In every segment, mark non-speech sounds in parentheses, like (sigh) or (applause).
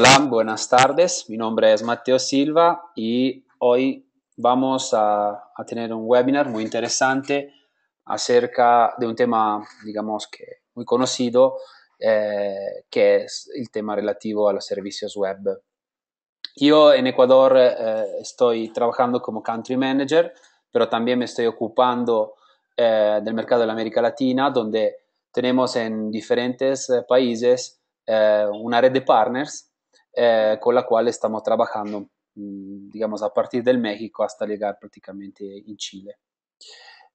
Hola, buenas tardes. Mi nombre es Mateo Silva y hoy vamos a, a, tener un webinar muy interesante acerca de un tema, digamos que muy conocido, eh, que es el tema relativo a los servicios web. Yo en Ecuador eh, estoy trabajando como country manager, pero también me estoy ocupando eh, del mercado de la América Latina, donde tenemos en diferentes eh, países eh, una red de partners Eh, con la cual estamos trabajando, mm, digamos, a partir del México hasta llegar prácticamente en Chile.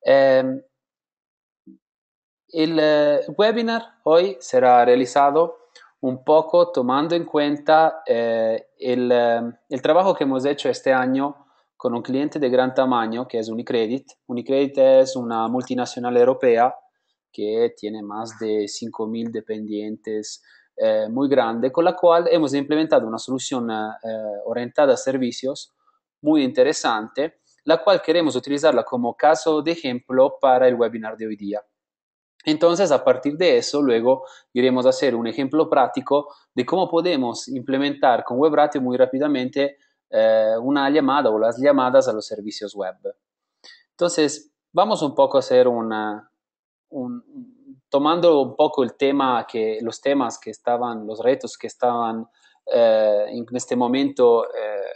Em, el eh, webinar hoy será realizado un poco tomando en cuenta eh, el, em, el, trabajo que hemos hecho este año con un cliente de gran tamaño que es Unicredit. Unicredit es una multinacional europea que tiene más de 5.000 dependientes eh, muy grande, con la cual hemos implementado una solución eh, orientada a servicios muy interesante, la cual queremos utilizarla como caso de ejemplo para el webinar de hoy día. Entonces, a partir de eso, luego iremos a hacer un ejemplo práctico de cómo podemos implementar con WebRatio muy rápidamente eh, una llamada o las llamadas a los servicios web. Entonces, vamos un poco a hacer una, un, tomando un poco el tema que los temas que estaban, los retos que estaban eh, en este momento eh,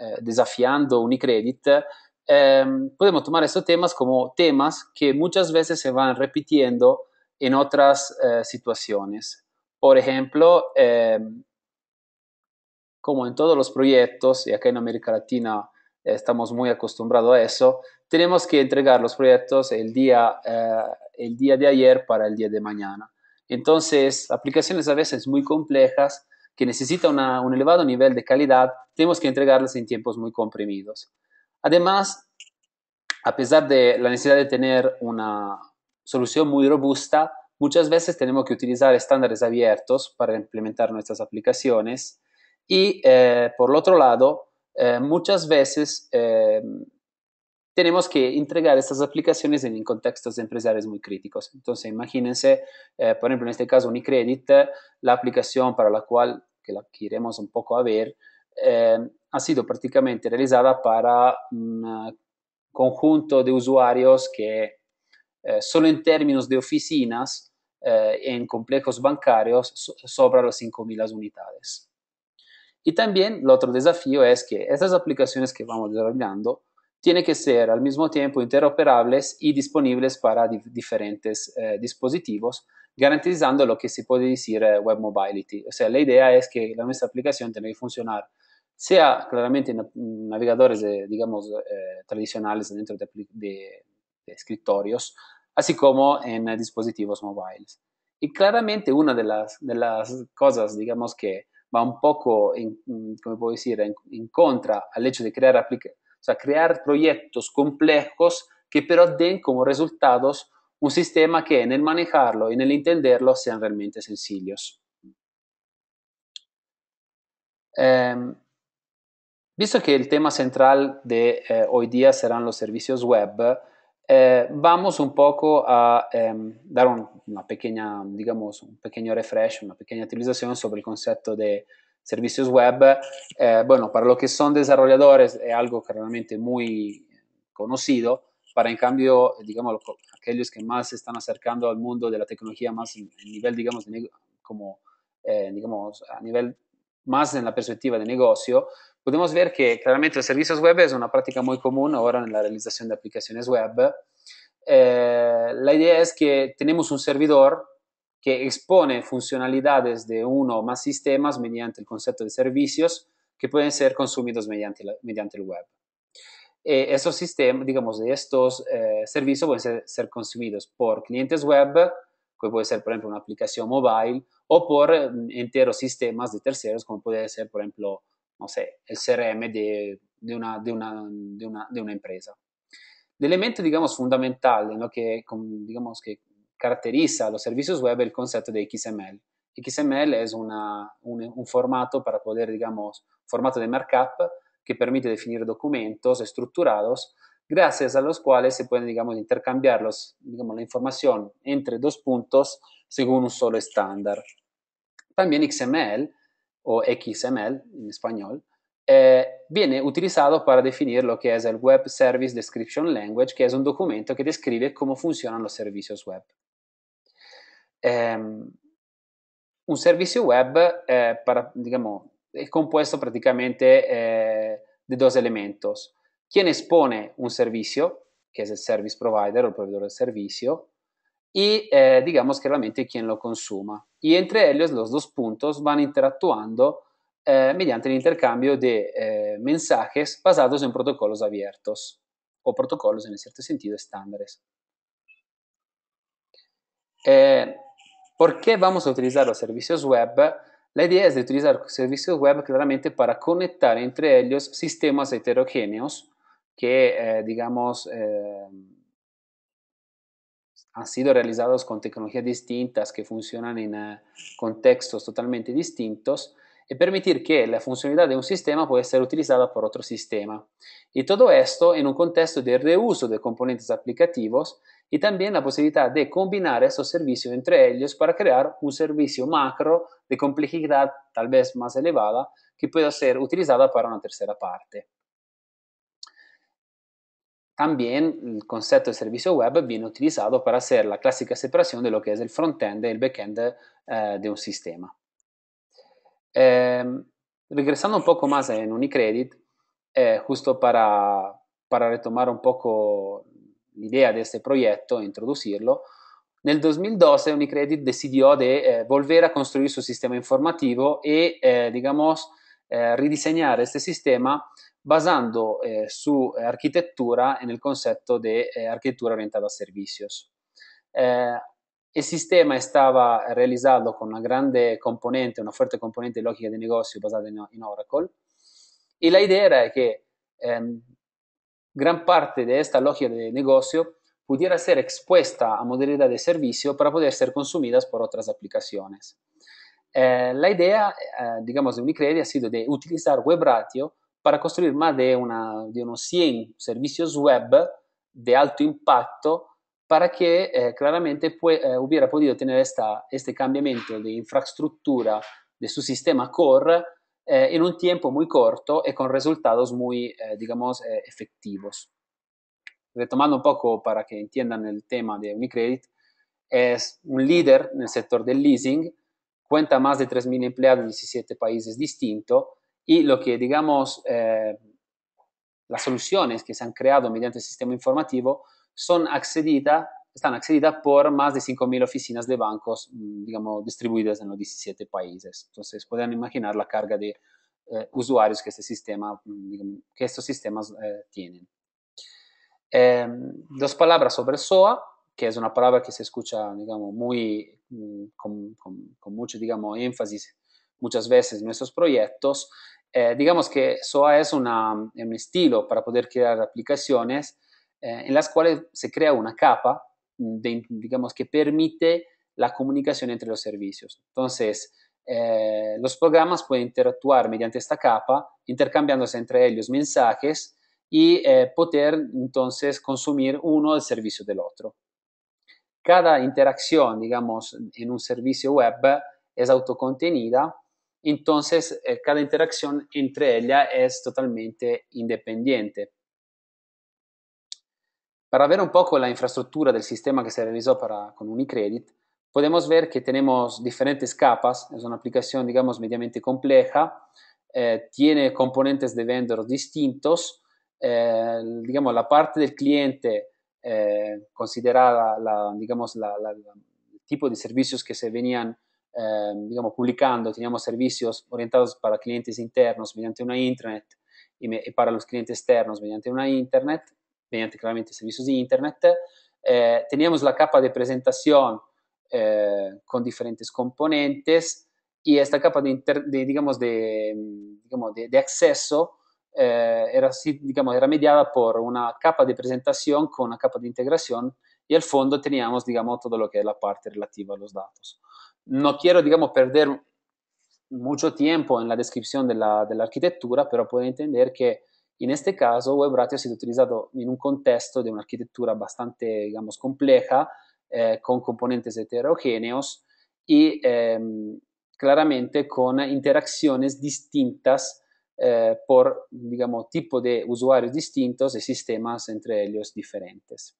eh, desafiando Unicredit, podemos tomar estos temas como temas que muchas veces se van repitiendo en otras situaciones. Por ejemplo, como en todos los proyectos, y acá en América Latina estamos muy acostumbrados a eso, tenemos que entregar los proyectos eh, el día, de ayer para el día de mañana. Entonces, aplicaciones a veces muy complejas que necesitan un elevado nivel de calidad, tenemos que entregarlas en tiempos muy comprimidos. Además, a pesar de la necesidad de tener una solución muy robusta, muchas veces tenemos que utilizar estándares abiertos para implementar nuestras aplicaciones y, eh, por otro lado, eh, muchas veces eh, tenemos que entregar estas aplicaciones en contextos empresariales muy críticos. Entonces, imagínense, eh, por ejemplo, en este caso Unicredit, la aplicación para la cual, que la queremos un poco a ver, ha sido prácticamente realizada para un conjunto de usuarios que solo en términos de oficinas en complejos bancarios sobra las 5.000 unidades. Y también el otro desafío es que estas aplicaciones que vamos desarrollando tienen que ser al mismo tiempo interoperables y disponibles para diferentes eh, dispositivos, garantizando lo que se puede decir eh, web mobility. O sea, la idea es que la nuestra aplicación tiene que funcionar sea claramente en navegadores, digamos, eh, tradicionales dentro de, escritorios, así como en dispositivos móviles. Y claramente una de de las cosas, digamos, que va un poco, in, mm, puedo decir, en, contra al hecho de crear, proyectos complejos que pero den como resultados un sistema que en el manejarlo y en el entenderlo sean realmente sencillos. Em, visto que el tema central de eh, hoy día serán los servicios web, eh, vamos un poco a em, dar un, una pequeña, digamos, un pequeño refresh, una pequeña utilización sobre el concepto de servicios web. Eh, bueno, para lo que son desarrolladores es algo realmente muy conocido, para en cambio, digamos, aquellos que más se están acercando al mundo de la tecnología, más a nivel, digamos, como, eh, digamos, a nivel más en la perspectiva de negocio, podemos ver que claramente los servicios web es una práctica muy común ahora en la realización de aplicaciones web. Eh, la idea es que tenemos un servidor que expone funcionalidades de uno o más sistemas mediante el concepto de servicios que pueden ser consumidos mediante, mediante el web. Eh, esos sistemas, digamos, estos eh, servicios pueden ser, consumidos por clientes web puede ser, por ejemplo, una aplicación mobile o por eh, enteros sistemas de terceros, como puede ser, por ejemplo, no sé, el CRM de, de, una, de, una, de una, una, empresa. L'elemento, digamos, fundamental lo lo digamos, que caracteriza los servicios web es el concepto de XML. XML es una, un, un, formato para poder, digamos, formato de markup que permite definir documentos estructurados gracias a los cuales se pueden, digamos, los, la información entre dos puntos según un solo estándar. También XML o XML en español, eh, viene utilizado para definir lo que es el Web Service Description Language, que es un documento que describe cómo funcionan los servicios web. Em, un servicio web eh, digamos, es compuesto prácticamente eh, de dos elementos quien expone un servicio, que es el service provider o el proveedor del servicio, y eh, digamos realmente quien lo consuma. Y entre ellos los dos puntos van interactuando eh, mediante el intercambio de eh, mensajes basados en protocolos abiertos o protocolos en cierto sentido estándares. ¿Por qué vamos a utilizar los servicios web? La idea es de utilizar servicios web claramente para conectar entre ellos sistemas heterogéneos que, eh, digamos, eh, han sido realizados con tecnologías distintas que funcionan en ah, contextos totalmente distintos y permitir que la funcionalidad de un sistema pueda ser utilizada por otro sistema. Y todo esto en un contexto de reuso de componentes aplicativos y también la posibilidad de combinar esos servicios entre ellos para crear un servicio macro de complejidad tal vez más elevada que pueda ser utilizada para una tercera parte. También el concepto de servicio web viene utilizado para hacer la clásica separación de lo que es el front-end y el backend eh, de un sistema. Eh, regresando un poco más en Unicredit, eh, justo para, para, retomar un poco l'idea di questo progetto e introducirlo, nel 2012 Unicredit decidió de eh, volver a il suo sistema informativo y, eh, digamos, eh, ridiseñar este sistema basando eh, su arquitectura en el concepto de eh, arquitectura orientada a servicios. Eh, el sistema estaba realizado con una grande componente, una fuerte componente de lógica de negocio in, en Oracle, y la idea era que em, gran parte de esta lógica de negocio pudiera ser expuesta a modalidad de servicio para poder ser consumidas por otras aplicaciones. la idea, digamos, de Unicredit ha sido de utilizar WebRatio para construir más de, una, de unos 100 servicios web de alto impacto para que eh, claramente eh, hubiera podido tener esta, este cambiamiento de infraestructura de su sistema core eh, en un tiempo muy corto y con resultados muy, digamos, efectivos. Retomando un poco para que entiendan el tema de Unicredit, es un líder en el sector del leasing, cuenta más de 3.000 empleados en 17 países distintos y lo que, digamos, eh, las soluciones que se han creado mediante el sistema informativo son accedidas, están accedidas por más de 5.000 oficinas de bancos, mm, digamos, distribuidas en los 17 países. Entonces, pueden imaginar la carga de eh, usuarios que, este sistema, mm, que estos sistemas eh, tienen. Em, dos palabras sobre SOA, que es una palabra que se escucha, digamos, muy, mm, con, mucho, digamos, énfasis muchas veces en nuestros proyectos, eh, digamos que SOA es un estilo para poder crear aplicaciones eh, en las cuales se crea una capa, digamos, que permite la comunicación entre los servicios. Entonces, eh, los programas pueden interactuar mediante esta capa, intercambiándose entre ellos mensajes y poder entonces consumir uno el servicio del otro. Cada interacción, digamos, en un servicio web es autocontenida entonces, eh, cada interacción entre ellas es totalmente independiente. Para ver un poco la infraestructura del sistema que se realizó con Unicredit, podemos ver que tenemos diferentes capas, es una aplicación, digamos, mediamente compleja, eh, tiene componentes de vendor distintos, eh, digamos, la parte del cliente considerada, digamos, el tipo de servicios que se venían Em, digamos, publicando, teníamos servicios orientados para clientes internos mediante una internet y, para los clientes externos mediante una internet, mediante claramente servicios de internet, eh, teníamos la capa de presentación eh, con diferentes componentes y esta capa de, digamos, de, digamos, de, em, acceso eh, era, digamos, era mediada por una capa de presentación con una capa de integración y al fondo teníamos, digamos, todo lo que es la parte relativa a los datos. No quiero, digamos, perder mucho tiempo en la descripción de la, arquitectura, pero pueden entender que en este caso WebRatio ha sido utilizado en un contexto de una arquitectura bastante, digamos, compleja, eh, con componentes heterogéneos y em, claramente con interacciones distintas eh, por, digamos, tipo de usuarios distintos y sistemas entre ellos diferentes.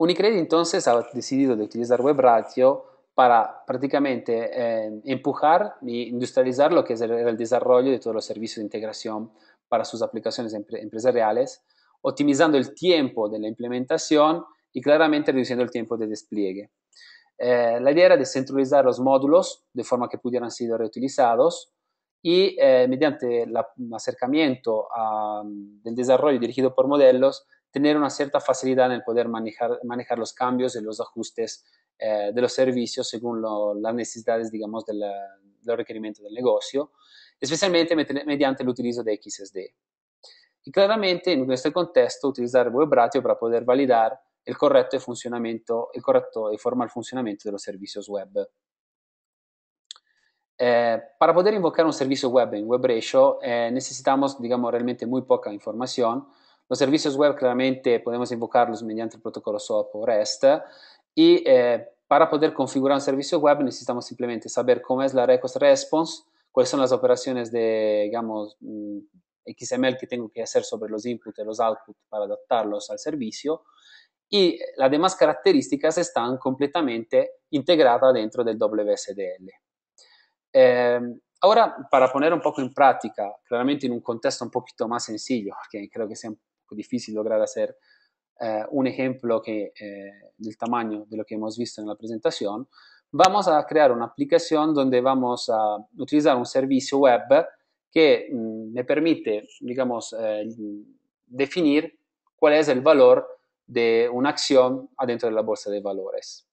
Unicredit entonces ha decidido de utilizar WebRatio para prácticamente eh, empujar e industrializar lo que es el, desarrollo de todos los servicios de integración para sus aplicaciones empresariales, optimizando el tiempo de la implementación y claramente reduciendo el tiempo de despliegue. Eh, la idea era descentralizar los módulos de forma que pudieran ser reutilizados y eh, mediante el acercamiento del desarrollo dirigido por modelos tener una cierta facilidad en el poder manejar, manejar los cambios y los ajustes eh, de los servicios según lo, las necesidades, digamos, del, del, requerimiento del negocio, especialmente mediante el utilizzo de XSD. Y claramente, en este contexto, utilizar WebRatio para poder validar el correcto funcionamiento, el correcto y formal funzionamento de los servicios web. Eh, para poder invocar un servicio web en WebRatio eh, necesitamos, digamos, realmente muy poca información, Los servicios web claramente podemos invocarlos mediante el protocolo SOAP o REST y eh, para poder configurar un servicio web necesitamos simplemente saber cómo es la request response, cuáles son las operaciones de, digamos, mm, XML que tengo que hacer sobre los inputs y los outputs para adaptarlos al servicio y las demás características están completamente integradas dentro del WSDL. Em, ahora, para poner un poco en práctica, claramente en un contexto un poquito más sencillo, que creo que sea difícil lograr hacer eh, un ejemplo que, eh, del tamaño de lo que hemos visto en la presentación, vamos a crear una aplicación donde vamos a utilizar un servicio web que mm, me permite, digamos, eh, definir cuál es el valor de una acción adentro de la bolsa de valores.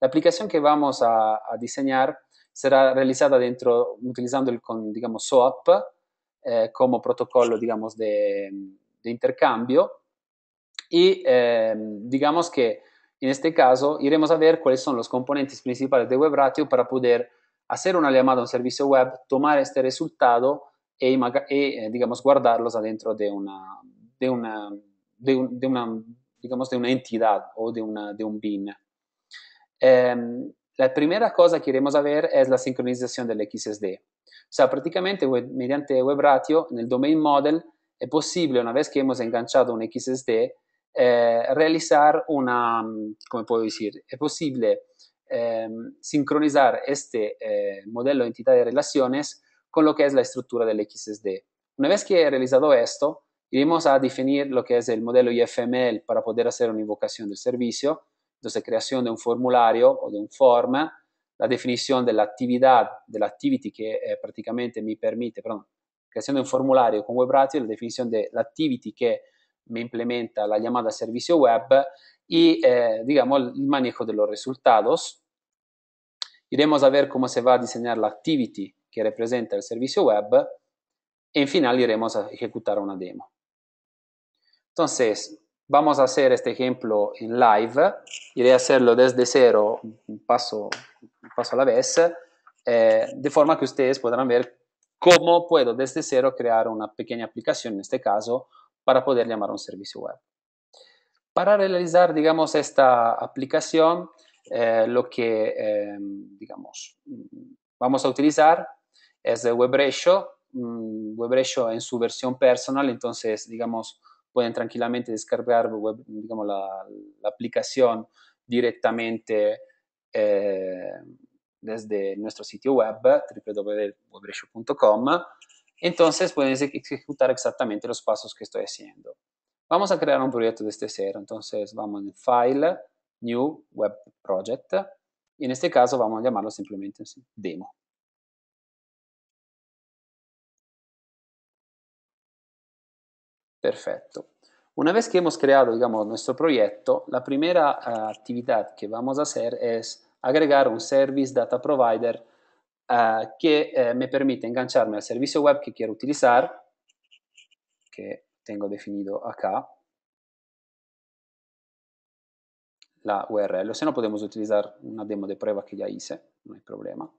La aplicación que vamos a, diseñar será realizada dentro, utilizando el, digamos, SOAP como protocolo, digamos, de, de intercambio e eh, digamos que en este caso iremos a ver cuáles son los componentes principales de WebRatio per poter hacer una llamada a un servizio web, tomar e, resultado y, y digamos, guardarlos adentro de una, de una, de, un, de una, digamos, de una o di una, un BIN. Eh, la prima cosa che iremos a vedere è la sincronizzazione del XSD. O sea, prácticamente mediante WebRatio, en el domain model, es posible, una vez que hemos enganchado un XSD, eh, realizar una, mm, ¿cómo puedo decir? Es posible em, sincronizar este eh, modelo de entidad de relaciones con lo que es la estructura del XSD. Una vez que he realizado esto, iremos a definir lo que es el modelo IFML para poder hacer una invocación del servicio, entonces creación de un formulario o de un form, la definición de la actividad, de la activity que eh, prácticamente me permite, perdón, creación de un formulario con WebRatio, la definición de la activity que me implementa la llamada servicio web y, eh, digamos, el manejo de los resultados. Iremos a ver cómo se va a diseñar la activity que representa el servicio web y e en final iremos a ejecutar una demo. Entonces, vamos a hacer este ejemplo en live. Iré a hacerlo desde cero, un paso, paso a la vez, eh, de forma que ustedes podrán ver cómo puedo desde cero crear una pequeña aplicación, en este caso, para poder llamar a un servicio web. Para realizar, digamos, esta aplicación, eh, lo que, em, digamos, vamos a utilizar es el WebRatio, mm, WebRatio en su versión personal, entonces, digamos, pueden tranquilamente descargar la, aplicación directamente eh, desde nuestro sitio web www.webresho.com, Entonces pueden ejecutar exactamente los pasos que estoy haciendo. Vamos a crear un proyecto de este cero. Entonces vamos en File, New Web Project. Y en este caso vamos a llamarlo simplemente Demo. Perfecto. Una vez que hemos creado, digamos, nuestro proyecto, la primera ah, actividad que vamos a hacer es agregar un Service Data Provider eh, que eh, me permite engancharme al servicio web que quiero utilizar, que tengo definido acá, la URL, o si no podemos utilizar una demo de prueba que ya hice, no hay problema.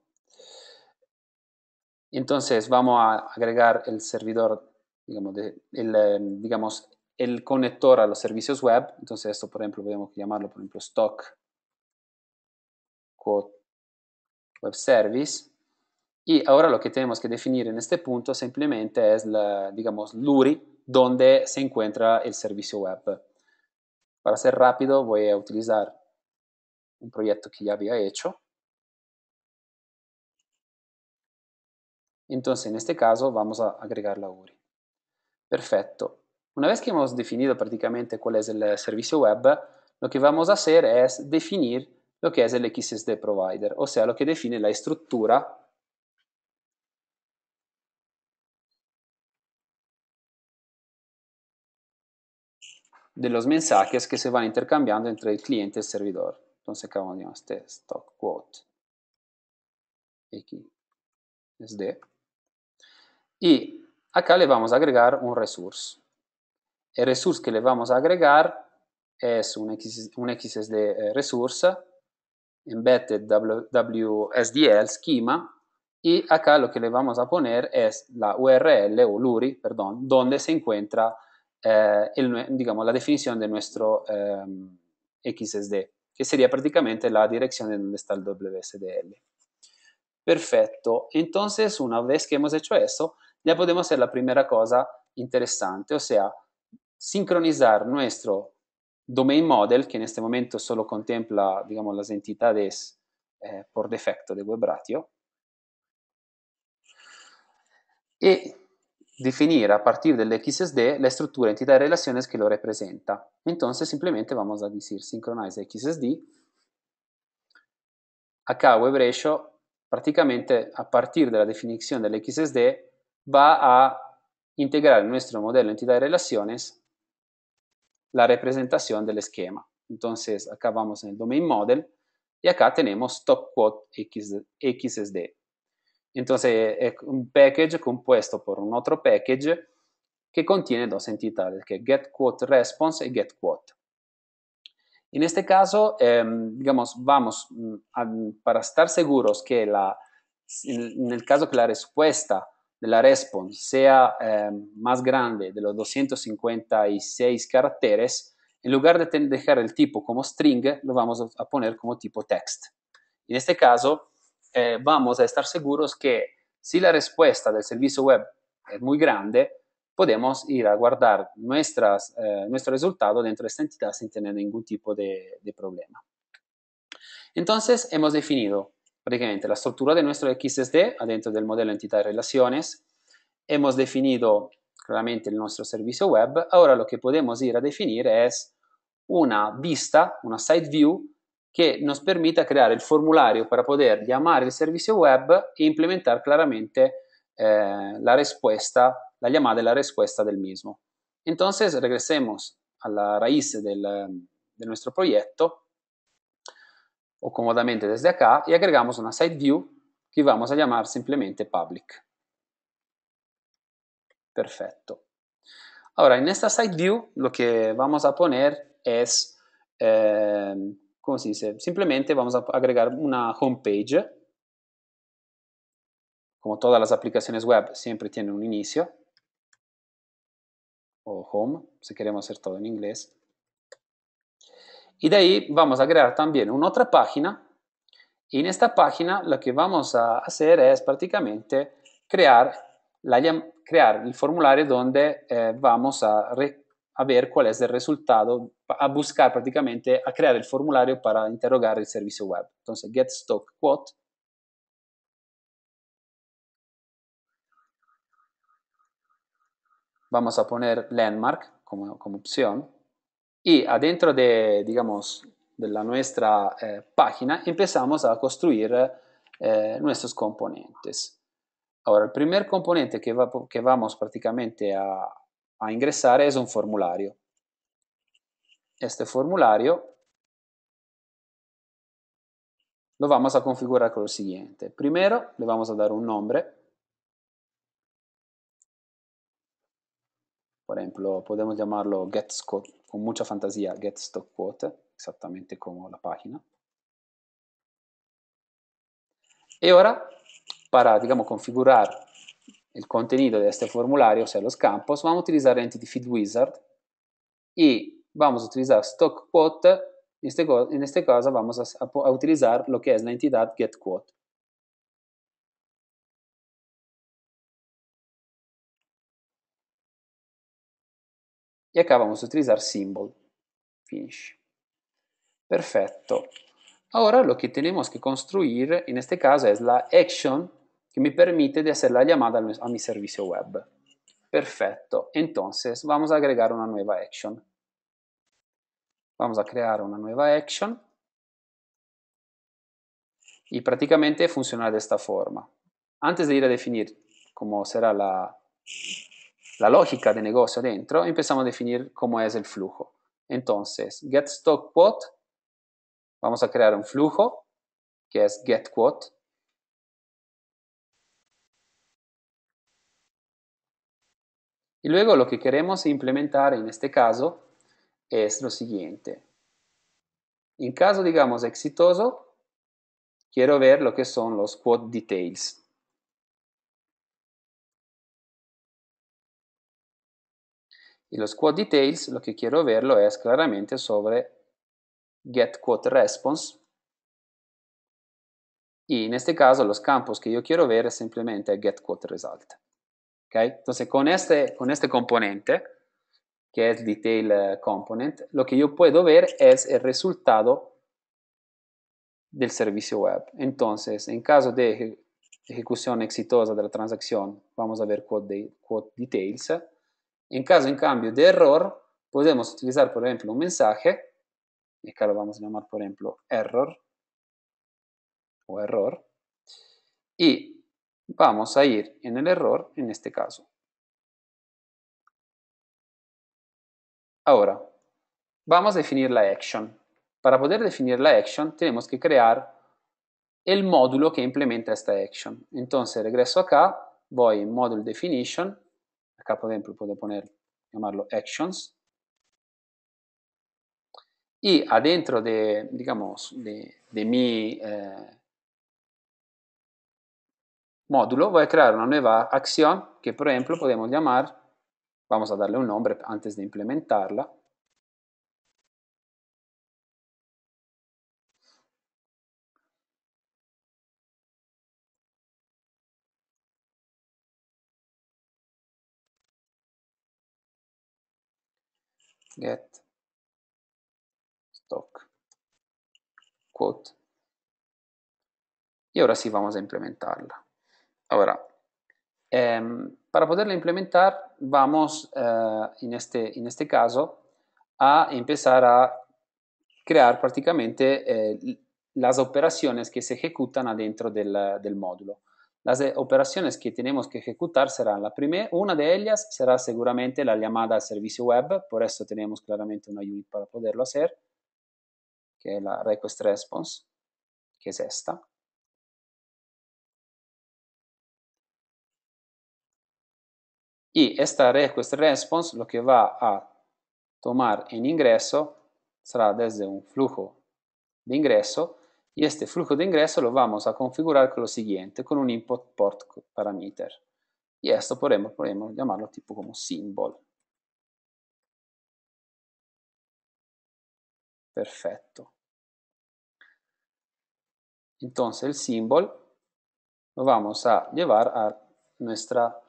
Entonces vamos a agregar el servidor, digamos, el, eh, digamos, el conector a los servicios web. Entonces esto, por ejemplo, podemos llamarlo, por ejemplo, stock web service. Y ahora lo que tenemos que definir en este punto simplemente es, la, digamos, LURI, donde se encuentra el servicio web. Para ser rápido voy a utilizar un proyecto que ya había hecho. Entonces, en este caso vamos a agregar la URI. Perfecto. Una vez que hemos definido prácticamente cuál es el servicio web, lo que vamos a hacer es definir lo che è el XSD provider, o sea, lo che define la struttura de los mensajes que se van intercambiando entre il cliente y el servidor. Entonces acá vamos este stock quote XSD e acá le vamos a agregar un resource. El resource que le vamos a agregar es un, XSD eh, resource Embedded WSDL Schema y acá lo que le vamos a poner es la URL o LURI, perdón, donde se encuentra eh, el, digamos, la definición de nuestro eh, XSD, que sería prácticamente la dirección de donde está el WSDL. Perfecto, entonces una vez que hemos hecho eso, ya podemos hacer la primera cosa interesante, o sea, sincronizar nuestro domain model, che in questo momento solo contempla, digamos, las entidades eh, por defecto de WebRatio, e definire a partir dell'XSD le strutture estructura entidad de relaciones lo representa. Entonces simplemente vamos a decir synchronize XSD. Acá WebRatio praticamente a partir della definizione dell'XSD va a integrare il nostro modello entidad de relaciones la representación del esquema. Entonces, acá vamos en el domain model y acá tenemos top quote XSD. Entonces, es un package compuesto por un otro package que contiene dos entidades, que quote response y getQuote. En este caso, em, digamos, vamos mm, para estar seguros que la, en el caso que la respuesta de la response sea em, más grande de los 256 caracteres, en lugar de dejar el tipo como string, lo vamos a poner como tipo text. En este caso, eh, vamos a estar seguros que si la respuesta del servicio web es muy grande, podemos ir a guardar nuestras, eh, nuestro resultado dentro de esta entidad sin tener ningún tipo de problema. Entonces, hemos definido Praticamente la struttura de nuestro XSD adentro del modello entità e relaciones. Hemos definito claramente il nostro servizio web. Ora lo che possiamo ir a definir es una vista, una side view, che nos permita creare il formulario per poter chiamare il servizio web e implementare chiaramente eh, la risposta, la chiamata e la risposta del mismo. Entonces regresemos a la raíz del, de nuestro proyecto o cómodamente desde acá y agregamos una side view que vamos a llamar simplemente public. Perfecto. Ahora, en esta side view lo que vamos a poner es, eh, ¿cómo se dice? Simplemente vamos a agregar una page Como todas las aplicaciones web siempre tienen un inicio. O home, si queremos hacer todo en inglés. Y de ahí vamos a crear también una otra página. Y en esta página lo que vamos a hacer es prácticamente crear, crear el formulario donde eh, vamos a, ver cuál es el resultado, a buscar prácticamente, a crear el formulario para interrogar el servicio web. Entonces, get stock quote. Vamos a poner landmark como opción y adentro de, digamos, de la nuestra eh, página empezamos a construir eh, nuestros componentes. Ahora, el primer componente que, va, que vamos prácticamente a, ingresar es un formulario. Este formulario lo vamos a configurar con lo siguiente. Primero le vamos a dar un nombre por ejemplo, podemos llamarlo GetScope, con mucha fantasía, GetStockQuote, esattamente come la pagina. E ora, per digamos, configurar il contenuto di questo formulario, o lo los campos, vamos a utilizar Entity Feed Wizard y vamos a utilizzare StockQuote. En este, en caso, vamos a, a utilizar lo che è l'entità entidad GetQuote. e acabamos de utilizar symbol. Finish. Perfecto. Ahora lo que tenemos que construir en este caso es la action que me permite de hacer la llamada a mi servicio web. Perfecto. Entonces vamos a agregar una nueva action. Vamos a crear una nueva action y prácticamente funcionará de esta forma. Antes de ir a definir cómo será la, la lógica de negocio dentro, empezamos a definir cómo es el flujo. Entonces, get stock quote, vamos a crear un flujo que es get quote. Y luego lo que queremos implementar en este caso es lo siguiente. En caso, digamos, exitoso, quiero ver lo que son los quote details. Y los quote details, lo que quiero verlo es claramente sobre get quote response. Y en este caso los campos que yo quiero ver es simplemente get quote result. Entonces con este, con este componente, que es detail eh, component, lo que yo puedo ver es el resultado del servicio web. Entonces, en caso de ejecución exitosa de la transacción, vamos a ver quote details. En caso, en cambio, de error, podemos utilizar, por ejemplo, un mensaje, y acá lo vamos a llamar, por ejemplo, error, o error, y vamos a ir en el error, en este caso. Ahora, vamos a definir la action. Para poder definir la action, tenemos que crear el módulo que implementa esta action. Entonces, regreso acá, voy en Module Definition, Acá por ejemplo puedo poner, llamarlo actions. Y adentro de, digamos, de, mi eh, módulo voy a crear una nueva acción que por ejemplo podemos llamar, vamos a darle un nombre antes de implementarla, get stock quote. Y ahora sí vamos a implementarla. Ahora, em, para poderla implementar, vamos eh, en, este, en este caso a empezar a crear prácticamente eh, las operaciones que se ejecutan adentro del módulo. Las operaciones que tenemos que ejecutar serán la primera, una de ellas será seguramente la llamada al servicio web, por eso tenemos claramente una unit para poderlo hacer, que es la request response, que es esta. Y esta request response lo que va a tomar en ingreso será desde un flujo de ingreso y este flujo de ingreso lo vamos a configurar con lo siguiente, con un input port parameter. Y esto podemos, podemos llamarlo tipo como symbol. Perfecto. Entonces el symbol lo vamos a llevar a nuestra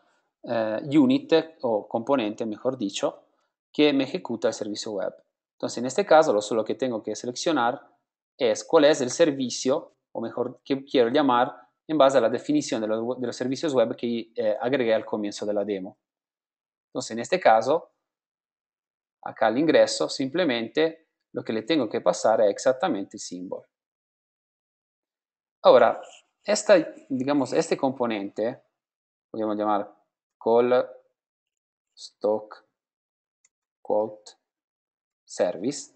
eh, unit o componente, mejor dicho, que me ejecuta el servicio web. Entonces en este caso lo solo que tengo que seleccionar es cuál es el servicio, o mejor que quiero llamar, en base a la definición de los, servicios web que eh, agregué al comienzo de la demo. Entonces, en este caso, acá al ingreso, simplemente lo que le tengo que pasar es exactamente el símbolo. Ahora, esta, digamos, este componente, podemos llamar call, stock, quote, service,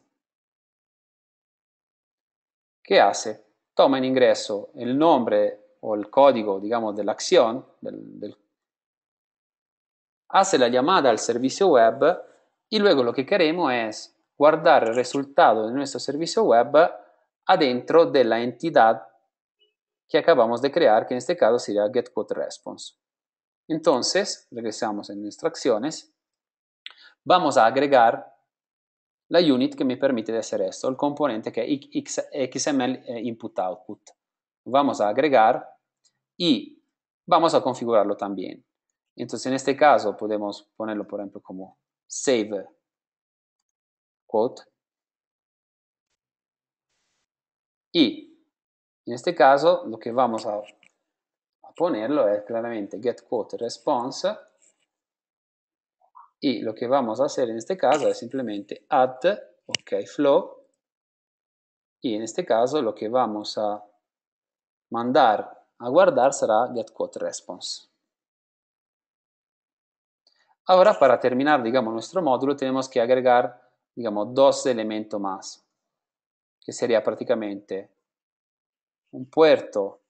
¿Qué hace? Toma en ingreso el nombre o el código, digamos, de la acción, hace la llamada al servicio web y luego lo que queremos es guardar el resultado de nuestro servicio web adentro de la entidad que acabamos de crear, que en este caso sería response. Entonces, regresamos en nuestras acciones, vamos a agregar la unit che mi permette di essere esto, il componente que es XML eh, input-output. Vamos a agregar y vamos a configurarlo también. Entonces, en este caso, podemos ponerlo, por ejemplo, como save quote. Y en este caso, lo que vamos a, a ponerlo es claramente get quote response Y lo que vamos a hacer en este caso es simplemente add, ok, flow. Y en este caso lo que vamos a mandar a guardar será response Ahora para terminar, digamos, nuestro módulo tenemos que agregar, digamos, dos elementos más, que sería prácticamente un puerto,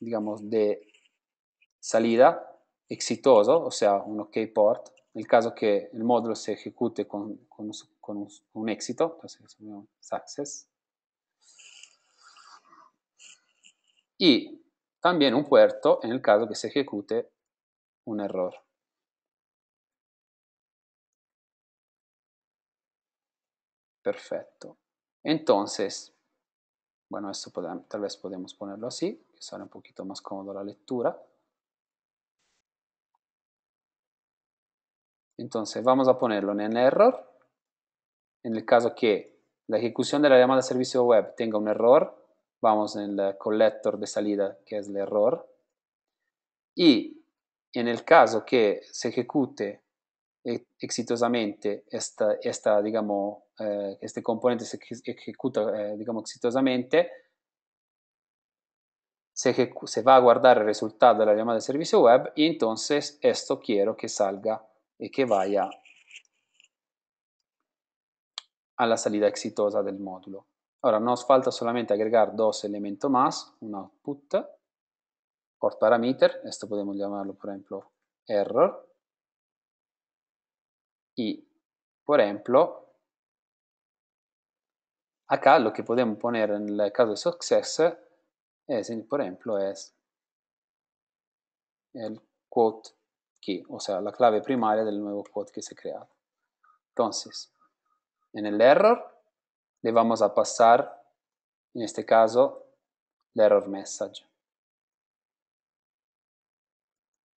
digamos, de salida exitoso, o sea, un ok port, en el caso que el módulo se ejecute con, un, éxito, entonces pues success. Y también un puerto en el caso que se ejecute un error. Perfecto. Entonces, bueno, esto tal vez podemos ponerlo así, que sale un poquito más cómodo la lectura. Entonces vamos a ponerlo en error. En el caso que la ejecución de la llamada de servicio web tenga un error, vamos en el collector de salida que es el error. Y en el caso que se ejecute eh, exitosamente esta, digamos, eh, este componente se ejecuta eh, digamos, exitosamente, se va a guardar el resultado de la llamada de servicio web y entonces esto quiero que salga e che vai a, alla salita exitosa del modulo. Ora non falta solamente agregar dos elemento mass, un output, por parameter, questo podemos chiamarlo per esempio error, e per ejemplo acá lo che possiamo poner nel caso di success es, eh, por ejemplo, es el quote key, o sea, la clave primaria del nuevo quote que se crea Entonces, en el error le vamos a pasar, en este caso, el error message.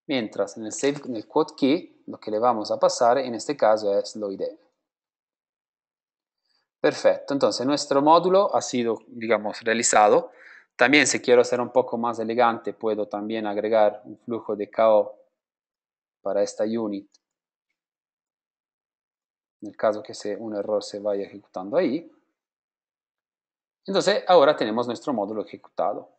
Mientras en el, save, el quote key lo que le vamos a pasar en este caso es lo ID. Perfecto, entonces nuestro módulo ha sido, digamos, realizado. También si quiero ser un poco más elegante, puedo también agregar un flujo de KO para esta unit en el caso que sea un error se vaya ejecutando ahí. Entonces ahora tenemos nuestro módulo ejecutado.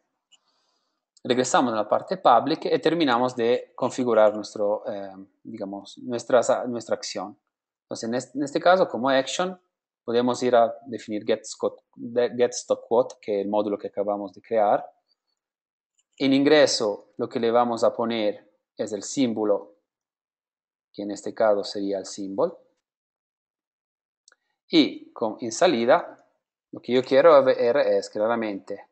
Regresamos a la parte public y terminamos de configurar nuestro, eh, digamos, nuestra, nuestra acción. Entonces en este, caso como action podemos ir a definir getStockQuote, que es el módulo que acabamos de crear. En ingreso lo que le vamos a poner es el símbolo que en este caso sería el símbolo. Y en salida, lo que yo quiero ver es claramente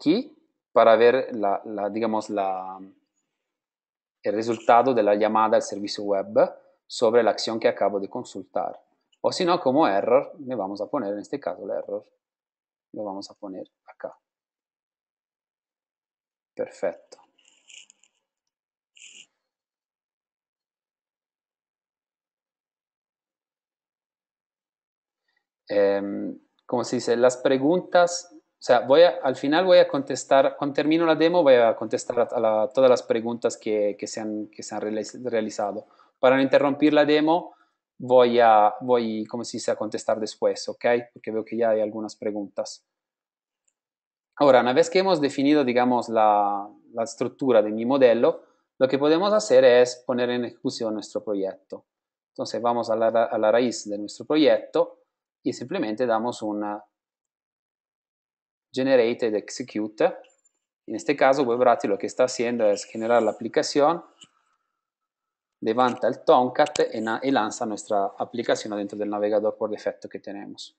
key para ver digamos, el resultado de la llamada al servicio web sobre la acción que acabo de consultar. O si no, como error, le vamos a poner en este caso el error. Lo vamos a poner acá. Perfecto. Em, como se dice? Las preguntas, o sea, voy al final voy a contestar, cuando termino la demo voy a contestar a, todas las preguntas que, se han, que se han realizado. Para no interrumpir la demo, voy a, voy, ¿cómo se dice?, a contestar después, ¿ok? Porque veo que ya hay algunas preguntas. Ahora, una vez que hemos definido, digamos, la, la estructura de mi modelo, lo que podemos hacer es poner en ejecución nuestro proyecto. Entonces vamos a la, a la raíz de nuestro proyecto y simplemente damos un generated execute. En este caso, WebRati lo que está haciendo es generar la aplicación, levanta el Tomcat y lanza nuestra aplicación dentro del navegador por defecto que tenemos.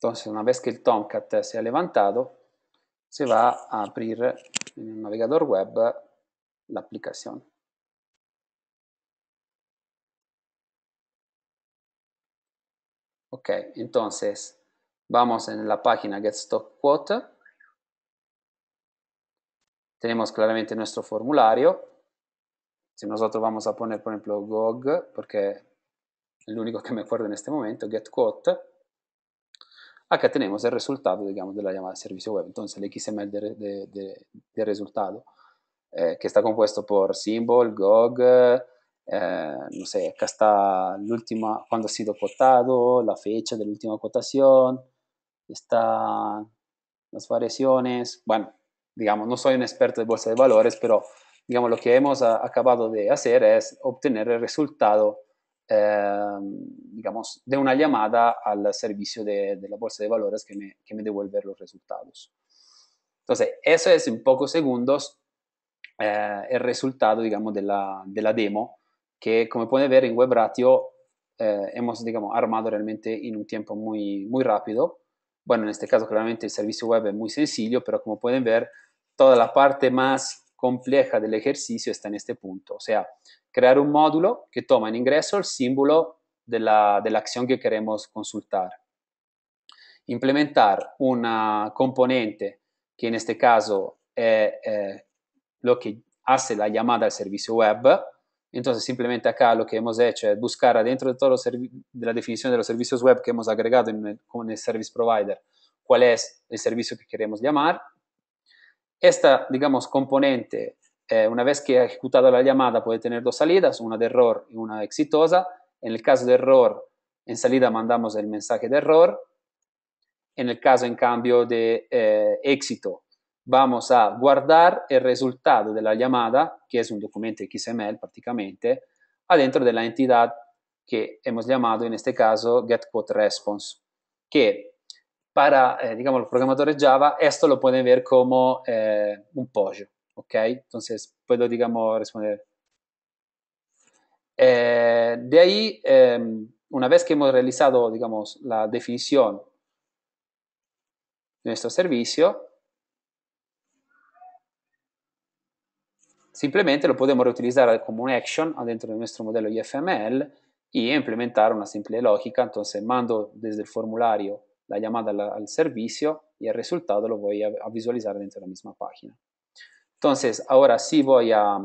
Entonces, una vez que el Tomcat se ha levantado, se va a abrir en el navegador web la aplicación. Ok, entonces vamos en la página Get Stock Quote. Tenemos claramente nuestro formulario. Si nosotros vamos a poner, por ejemplo, GOG, porque es el único que me acuerdo en este momento, Get Quote. Acá tenemos el resultado, digamos, de la llamada de servicio web. Entonces, el XML de, resultado, eh, que está compuesto por symbol, gog, eh, no sé, acá está la última cuando ha sido cotado, la fecha de la última cotación, están las variaciones. Bueno, digamos, no soy un experto de bolsa de valores, pero digamos, lo que hemos acabado de hacer es obtener el resultado Ehm, digamos, de una llamada al servicio de, la bolsa de valores que me, devuelve los resultados. Entonces, eso es en pocos segundos eh, el resultado, digamos, de la, demo, que como pueden ver en WebRatio eh, hemos, digamos, armado realmente en un tiempo muy, muy rápido. Bueno, en este caso, claramente el servicio web es muy sencillo, pero como pueden ver, toda la parte más compleja del ejercicio está en este punto. O sea, crear un módulo que toma en ingreso el símbolo de la, de la acción que queremos consultar. Implementar una componente que en este caso es eh, eh, lo que hace la llamada al servicio web. Entonces, simplemente acá lo que hemos hecho es buscar adentro de, todo de la definición de los servicios web que hemos agregado con el service provider cuál es el servicio que queremos llamar esta, digamos, componente, eh, una vez que ha ejecutado la llamada, puede tener dos salidas, una de error y una exitosa. En el caso de error, en salida mandamos el mensaje de error. En el caso, en cambio, de eh, éxito, vamos a guardar el resultado de la llamada, que es un documento XML prácticamente, adentro de la entidad que hemos llamado en este caso GetQuoteResponse, que para, eh, digamos, los programadores Java, esto lo pueden ver como eh, un pollo, ¿ok? Entonces, puedo, digamos, responder. Eh, de ahí, em, una vez que hemos realizado, digamos, la definición de nuestro servicio, simplemente lo podemos reutilizar como un action dentro de nuestro modelo IFML y implementar una simple lógica. Entonces, mando desde el formulario la llamada al, servicio y el resultado lo voy a, visualizar dentro de la misma página. Entonces, ahora sí voy a,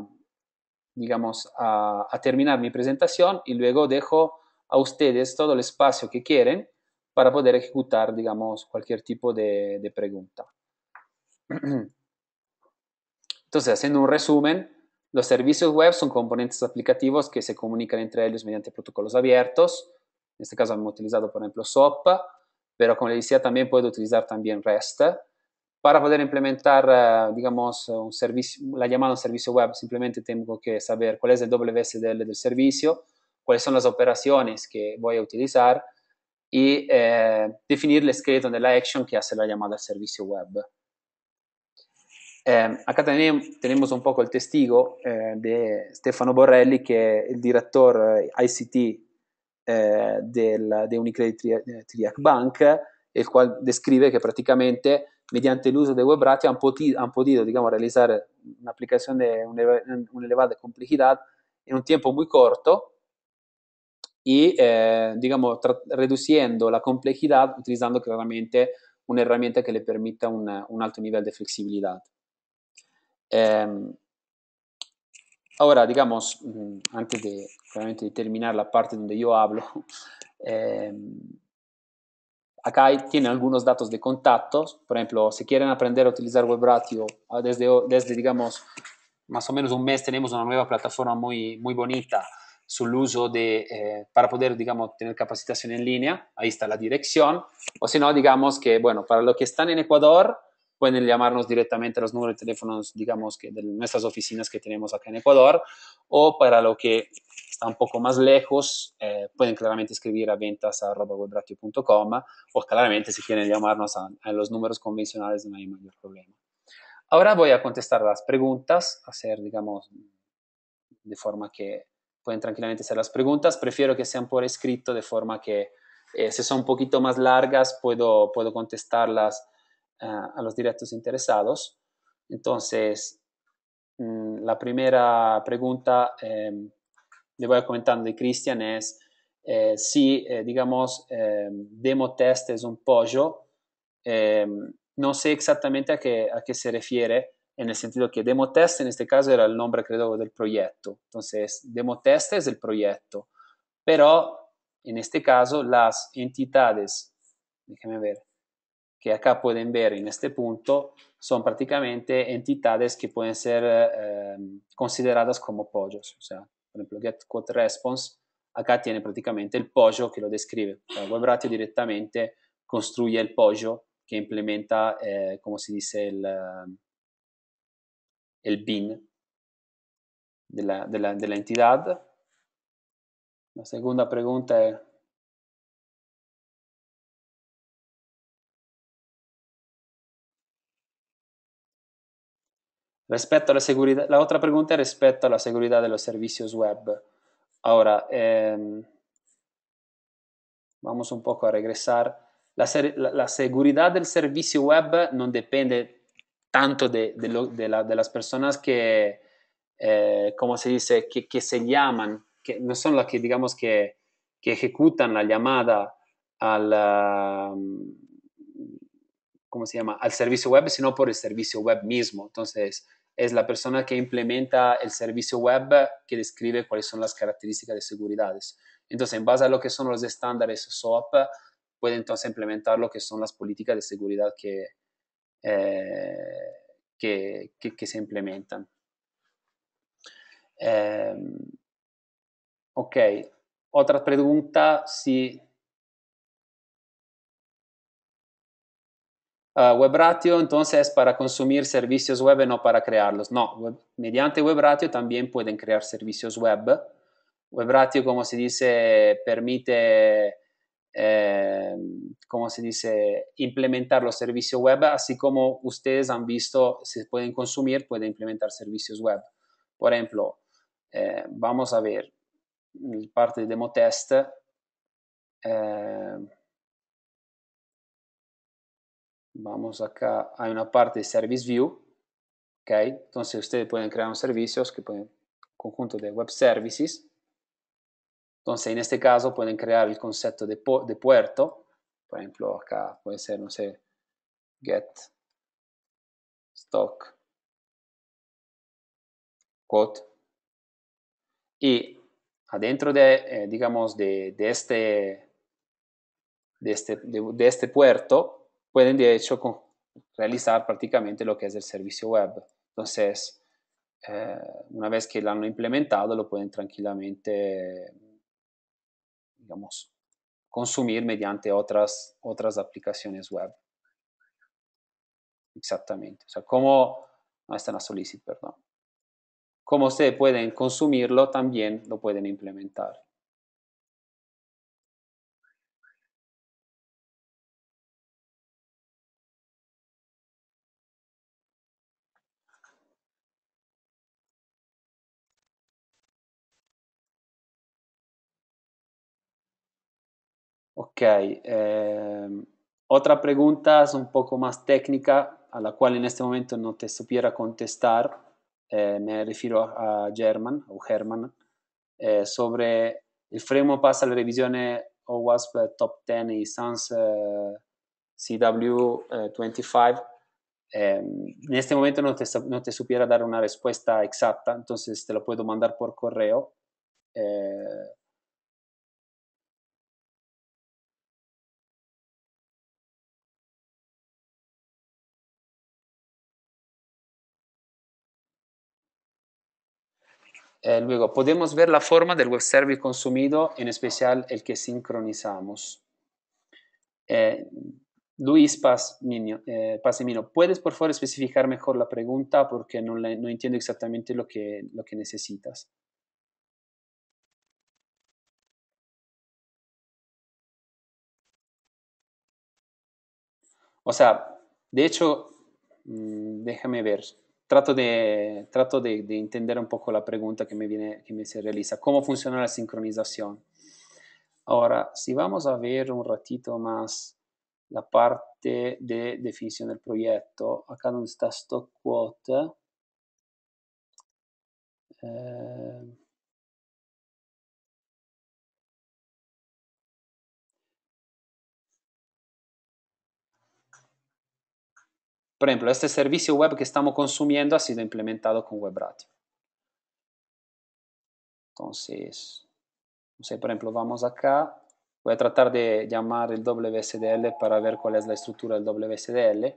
digamos, a, terminar mi presentación y luego dejo a ustedes todo el espacio que quieren para poder ejecutar, digamos, cualquier tipo de, de pregunta. (clears throat) Entonces, haciendo un resumen, los servicios web son componentes aplicativos que se comunican entre ellos mediante protocolos abiertos. En este caso hemos utilizado, por ejemplo, SOP pero como le decía, también puedo utilizar también REST para poder implementar, eh, digamos, un servicio, la llamada a un servicio web, simplemente tengo que saber cuál es el WSDL del servicio, cuáles son las operaciones que voy a utilizar y eh, definir el de la action que hace la llamada al servicio web. Eh, acá tenemos un poco el testigo eh, de Stefano Borrelli, que es el director ICT Eh, del, di Unicredit eh, Triac Bank, il quale descrive che praticamente mediante l'uso dei web rate hanno potuto, han potuto diciamo, realizzare un'applicazione di un'elevata complessità in un tempo molto corto e eh, diciamo, tra- riducendo la complessità utilizzando chiaramente un'erramienta che le permetta un, un alto livello di flessibilità. Ehm, Ahora, digamos, mm, antes de, terminar la parte donde yo hablo, (laughs) em, acá tienen algunos datos de contacto. Por ejemplo, si quieren aprender a utilizar WebRatio, ah, desde, desde digamos, más o menos un mes tenemos una nueva plataforma muy, bonita sobre uso de, eh, para poder, digamos, tener capacitación en línea. Ahí está la dirección. O si no, digamos que, bueno, para los que están en Ecuador, pueden llamarnos directamente a los números de teléfonos, digamos, que de nuestras oficinas que tenemos acá en Ecuador, o para lo que está un poco más lejos, eh, pueden claramente escribir a ventas.webratio.com o claramente si quieren llamarnos a, los números convencionales no hay mayor problema. Ahora voy a contestar las preguntas, hacer, digamos, de forma que pueden tranquilamente hacer las preguntas. Prefiero que sean por escrito, de forma que eh, si son un poquito más largas, puedo, puedo contestarlas a los directos interesados. Entonces, mm, la primera pregunta em, le voy comentando de Cristian es eh, si, eh, digamos, em, demo test es un pollo. Em, no sé exactamente a qué, a qué se refiere, en el sentido que demo test en este caso era el nombre, creo, del proyecto. Entonces, demo test es el proyecto. Pero, en este caso, las entidades, déjame ver, que acá pueden ver in este punto sono praticamente entidades che possono essere eh, consideradas como pollos. O sea, por ejemplo, get quote response acá tiene praticamente il pollo che lo descrive. O sea, WebRatio directamente construye el pollo que implementa, eh, como se dice, il, eh, el bin della, la, de la, seconda la entidad. pregunta es, Respecto a la seguridad, la otra pregunta es respecto a la seguridad de los servicios web. Ahora, em, vamos un poco a regresar. La, la, seguridad del servicio web no depende tanto de, de, la, de las personas que, eh, como se dice, que, que, se llaman, que no son las que, digamos, que, que ejecutan la llamada al, ¿cómo se llama? al servicio web, sino por el servicio web mismo. Entonces, es la persona que implementa el servicio web que describe cuáles son las características de seguridad. Entonces, en base a lo que son los estándares SOAP, puede entonces implementar lo que son las políticas de seguridad que, eh, que, se implementan. Em, ok, otra pregunta, si Ah, web WebRatio entonces es para consumir servicios web, no para crearlos. No, web, mediante WebRatio también pueden crear servicios web. WebRatio, como se dice, permite, em, como se dice, implementar los servicios web, así como ustedes han visto, se pueden consumir, pueden implementar servicios web. Por ejemplo, eh, vamos a ver mm, parte de demo test. Eh, Vamos acá, hay una parte de Service View, ¿ok? Entonces ustedes pueden crear servicios que pueden, conjunto de web services. Entonces en este caso pueden crear el concepto de, puerto, por ejemplo acá puede ser, no sé, get stock quote. Y adentro de, eh, digamos, de, este, de este, de este puerto, pueden de hecho realizar prácticamente lo que es el servicio web. Entonces, eh, una vez que lo han implementado, lo pueden tranquilamente, digamos, consumir mediante otras, otras aplicaciones web. Exactamente. O sea, cómo, está la solicit, perdón. Como se pueden consumirlo, también lo pueden implementar. Ok. Em, otra pregunta es un poco más técnica, a la cual en este momento no te supiera contestar. Eh, me refiero a, German o German, eh, sobre el framework pasa la revisión OWASP Top 10 y SANS eh, CW25. Eh, em, en este momento no te, no te, supiera dar una respuesta exacta, entonces te lo puedo mandar por correo. Eh, luego, podemos ver la forma del web service consumido, en especial el que sincronizamos. Eh, Luis Paz, eh, ¿puedes por favor especificar mejor la pregunta? Porque no, entiendo exactamente lo que, lo que necesitas. O sea, de hecho, mm, déjame ver. Trato di entender un poco la pregunta que me, viene, que me se realiza. ¿Cómo funciona la sincronización? Ahora, si vamos a ver un ratito más la parte de definición del proyecto, acá donde está Stock Quote, eh, Por ejemplo, este servicio web que estamos consumiendo ha sido implementado con WebRatio. Entonces, no sé, por ejemplo, vamos acá. Voy a tratar de llamar el WSDL para ver cuál es la estructura del WSDL.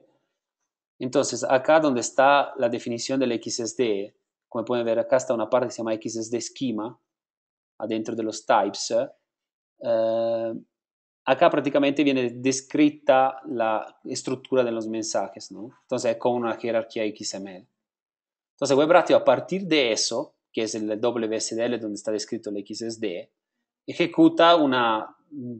Entonces, acá donde está la definición del XSD, como pueden ver acá está una parte que se llama XSD Schema, adentro de los types. Eh, acá prácticamente viene descrita la estructura de los mensajes, ¿no? Entonces, con una jerarquía XML. Entonces, WebRatio, a partir de eso, que es el WSDL donde está descrito el XSD, ejecuta una,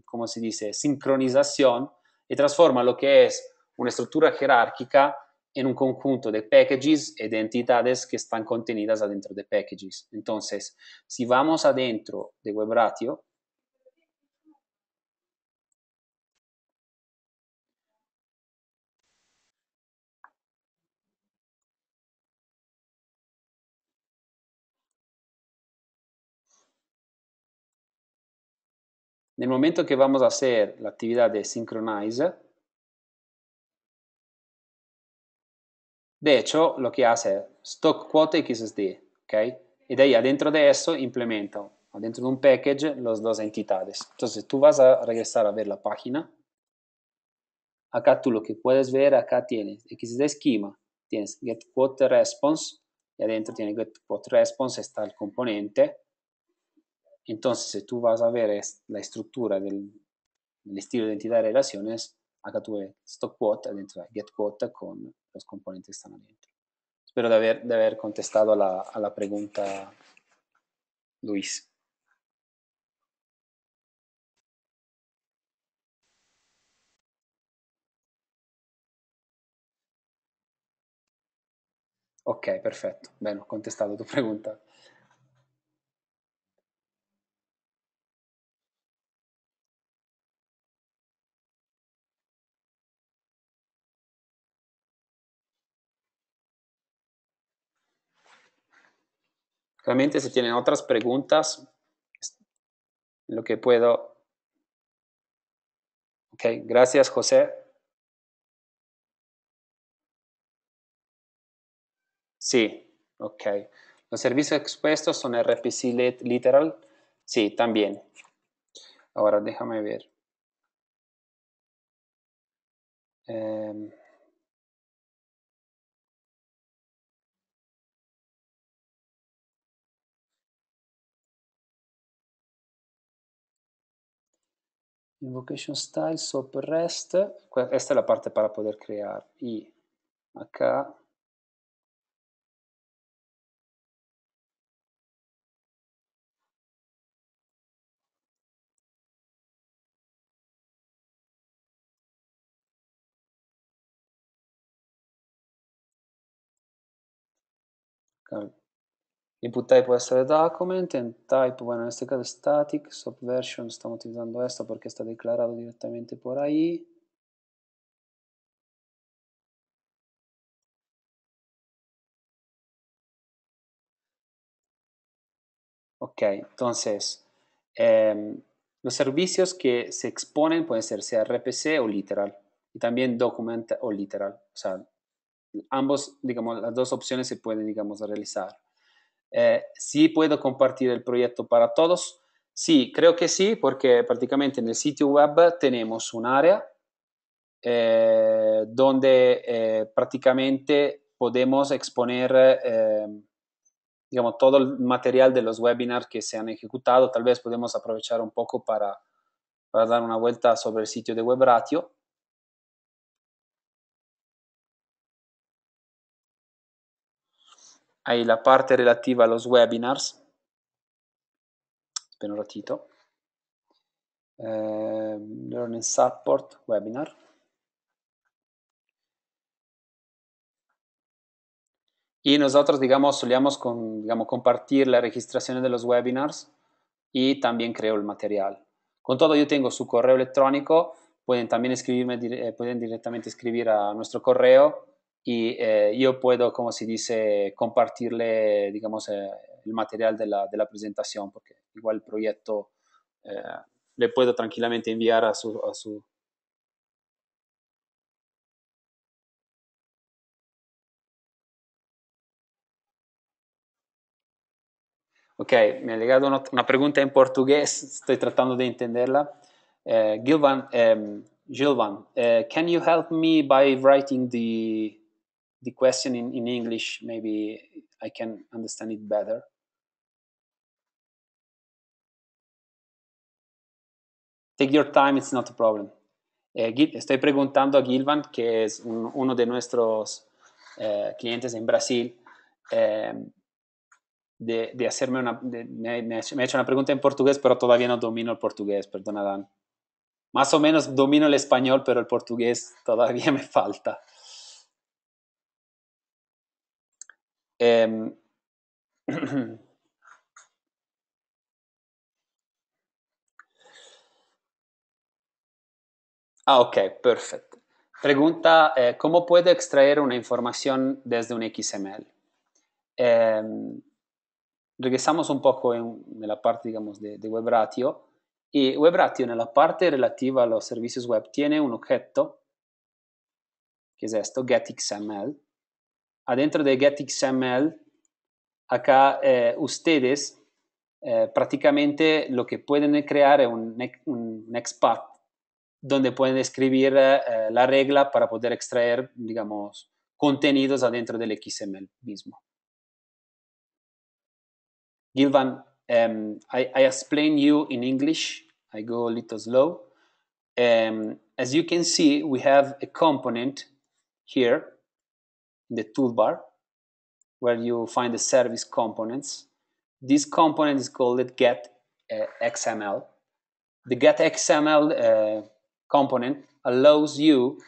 ¿cómo se dice?, sincronización y transforma lo que es una estructura jerárquica en un conjunto de packages y de entidades que están contenidas adentro de packages. Entonces, si vamos adentro de WebRatio, En el momento que vamos a hacer la actividad de synchronize, de hecho lo que hace es stock quote XSD, ¿ok? Y de ahí adentro de eso implementa, adentro de un package, las dos entidades. Entonces tú vas a regresar a ver la página. Acá tú lo que puedes ver, acá tienes XSD esquema, tienes get quote response, y adentro tiene get quote response, está el componente, Entonces, tú vas a ver la estructura del, del estilo de entidad de relaciones, acá tuve stock quote, adentro de get quote con los componentes que están adentro. Espero de haber, de haber contestado a la, a la pregunta, Luis. Ok, perfetto. Bene, ho contestato la tua domanda. Realmente si tienen otras preguntas, lo que puedo... Ok, gracias José. Sí, ok. Los servicios expuestos son RPC literal. Sí, también. Ahora déjame ver. Em, invocation style SOAP REST, questa è la parte per poter creare i h Cal Input type puede ser document, en type, bueno, en este caso static, subversion, estamos utilizando esto porque está declarado directamente por ahí. Ok, entonces, em, los servicios que se exponen pueden ser sea RPC o literal, y también document o literal, o sea, ambos, digamos, las dos opciones se pueden, digamos, realizar. Eh, ¿Sí puedo compartir el proyecto para todos? Sí, creo que sí, porque prácticamente en el sitio web tenemos un área eh, donde eh, prácticamente podemos exponer digamos, todo el material de los webinars que se han ejecutado. Tal vez podemos aprovechar un poco para, para dar una vuelta sobre el sitio de WebRatio hay la parte relativa a los webinars, un ratito, em, learning support webinar, Y nosotros, digamos, solíamos con, digamos, compartir las registración de los webinars y también creo el material. Con todo, yo tengo su correo electrónico, pueden también escribirme, eh, pueden directamente escribir a nuestro correo y eh, yo puedo, como se dice, compartirle, digamos, eh, el material de la, de la, presentación, porque igual el proyecto eh, le puedo tranquilamente enviar a su, a su Ok, me ha llegado una, pregunta en portugués, estoy tratando de entenderla. Gilvan, em, Gilvan can you help me by writing the the question in, in English, maybe I can understand it better. Take your time, it's not a problem. Eh, estoy preguntando a Gilvan, que es uno de nuestros eh, clientes en Brasil, eh, de, hacerme una... me, ha hecho una pregunta en portugués, pero todavía no domino el portugués, perdón Más o menos domino el español, pero el portugués todavía (laughs) me falta. Em, (clears throat) ah, ok, perfecto. Pregunta, eh, ¿cómo puedo extraer una información desde un XML? Em, regresamos un poco en, la parte, digamos, de, de WebRatio. Y WebRatio, en la parte relativa a los servicios web, tiene un objeto, que es esto, getXML, adentro de GetXML, acá eh, ustedes eh, prácticamente lo que pueden crear es un, un XPath donde pueden escribir eh, la regla para poder extraer, digamos, contenidos adentro del XML mismo. Gilvan, em, I, explain you in English. I go a little slow. Em, as you can see, we have a component here the toolbar where you find the service components. This component is called get uh, XML. The get XML uh, component allows you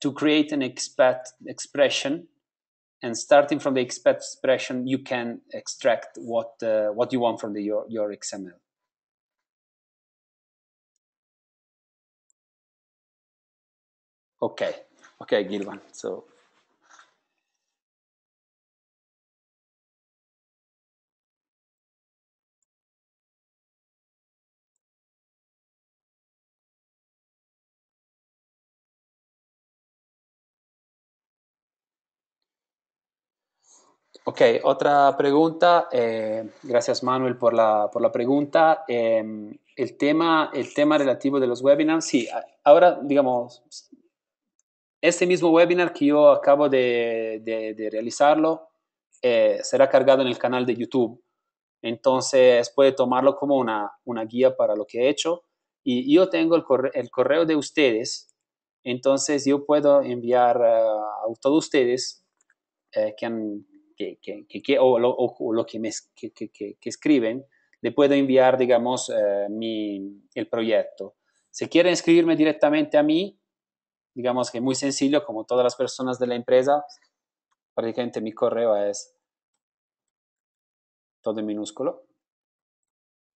to create an expect expression and starting from the expect expression you can extract what uh, what you want from the, your, your XML. Okay, okay, Gilvan. So Ok, otra pregunta. Eh, gracias Manuel por la, por la pregunta. Em, el, tema, el tema relativo de los webinars, sí, ahora digamos, este mismo webinar que yo acabo de, de, realizarlo eh, será cargado en el canal de YouTube. Entonces puede tomarlo como una, una guía para lo que he hecho. Y yo tengo el correo, el correo de ustedes, entonces yo puedo enviar eh, a todos ustedes que han que, o, lo, que, me, escriben, le puedo enviar, digamos, eh, el proyecto. Si quieren escribirme directamente a mí, digamos que es muy sencillo, como todas las personas de la empresa, prácticamente mi correo es todo en minúsculo,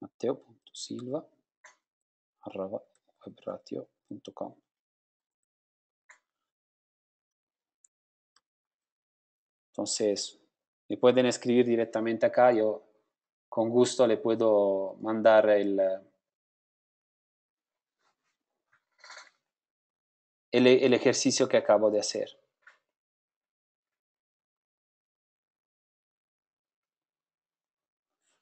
mateo.silva, Entonces, me pueden escribir directamente acá, yo con gusto le puedo mandar el, el, ejercicio que acabo de hacer.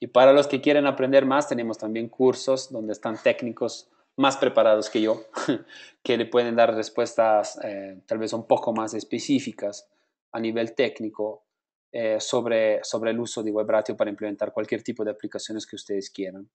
Y para los que quieren aprender más, tenemos también cursos donde están técnicos más preparados que yo, (laughs) que le pueden dar respuestas eh, tal vez un poco más específicas a nivel técnico eh, sobre, sobre el uso de WebRatio para implementar cualquier tipo de aplicaciones que ustedes quieran.